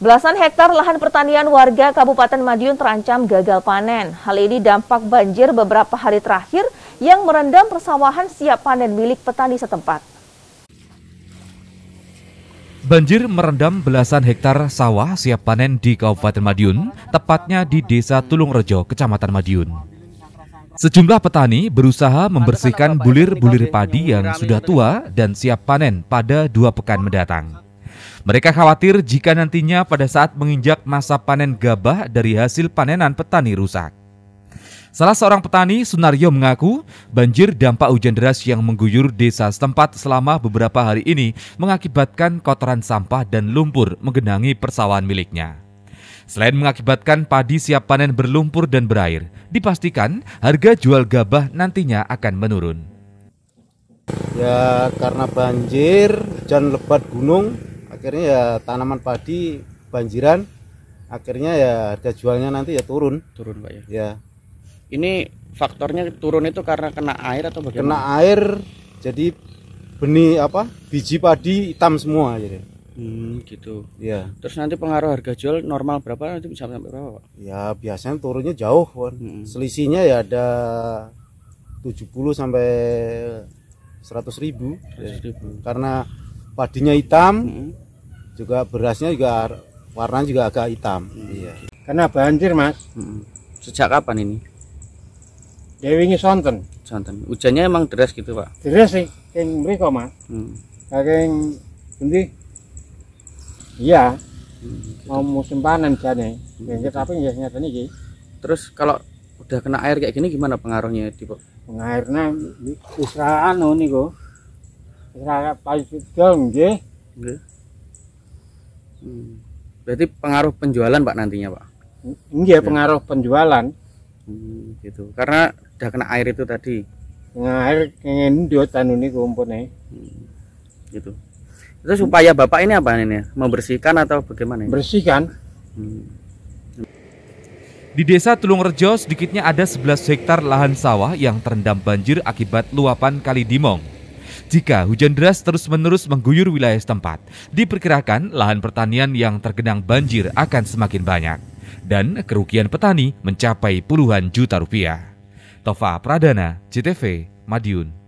Belasan hektar lahan pertanian warga Kabupaten Madiun terancam gagal panen. Hal ini dampak banjir beberapa hari terakhir yang merendam persawahan siap panen milik petani setempat. Banjir merendam belasan hektar sawah siap panen di Kabupaten Madiun, tepatnya di Desa Tulungrejo, Kecamatan Madiun. Sejumlah petani berusaha membersihkan bulir-bulir padi yang sudah tua dan siap panen pada dua pekan mendatang. Mereka khawatir jika nantinya pada saat menginjak masa panen gabah dari hasil panenan petani rusak. Salah seorang petani, Sunaryo mengaku, banjir dampak hujan deras yang mengguyur desa setempat selama beberapa hari ini mengakibatkan kotoran sampah dan lumpur menggenangi persawahan miliknya. Selain mengakibatkan padi siap panen berlumpur dan berair, dipastikan harga jual gabah nantinya akan menurun. Ya karena banjir, hujan lebat gunung, akhirnya ya tanaman padi banjiran akhirnya ya harga jualnya nanti ya turun turun pak ya ya ini faktornya turun itu karena kena air atau bagaimana kena air jadi benih apa biji padi hitam semua jadi ya. Hmm, gitu. Ya. Terus nanti pengaruh harga jual normal berapa nanti bisa sampai berapa, Pak? Ya, biasanya turunnya jauh, Hmm. Selisihnya ya ada 70 sampai 100 ribu. 100 ribu. Ya. Karena padinya hitam, hmm juga berasnya juga warnanya juga agak hitam iya. karena banjir mas sejak kapan ini Dewi ini sonten sonten hujannya emang deras gitu pak deras sih yang mereka mas hmm. saking nanti iya hmm, gitu. mau musim panen jane hmm. tapi biasanya tadi sih. terus kalau udah kena air kayak gini gimana pengaruhnya di pak pengairnya usaha anu nih kok usaha dong gitu Hmm. Berarti pengaruh penjualan Pak nantinya Pak? Iya, iya pengaruh penjualan. Hmm, gitu. Karena udah kena air itu tadi. Kena air ingin diot ini nih kumpulnya. Hmm, gitu. Itu supaya Bapak ini apa ini? Membersihkan atau bagaimana? Ini? Bersihkan. Hmm. Di desa Tulung sedikitnya ada 11 hektar lahan sawah yang terendam banjir akibat luapan Kali Dimong. Jika hujan deras terus-menerus mengguyur wilayah setempat, diperkirakan lahan pertanian yang tergenang banjir akan semakin banyak dan kerugian petani mencapai puluhan juta rupiah. Tova Pradana, JTV, Madiun.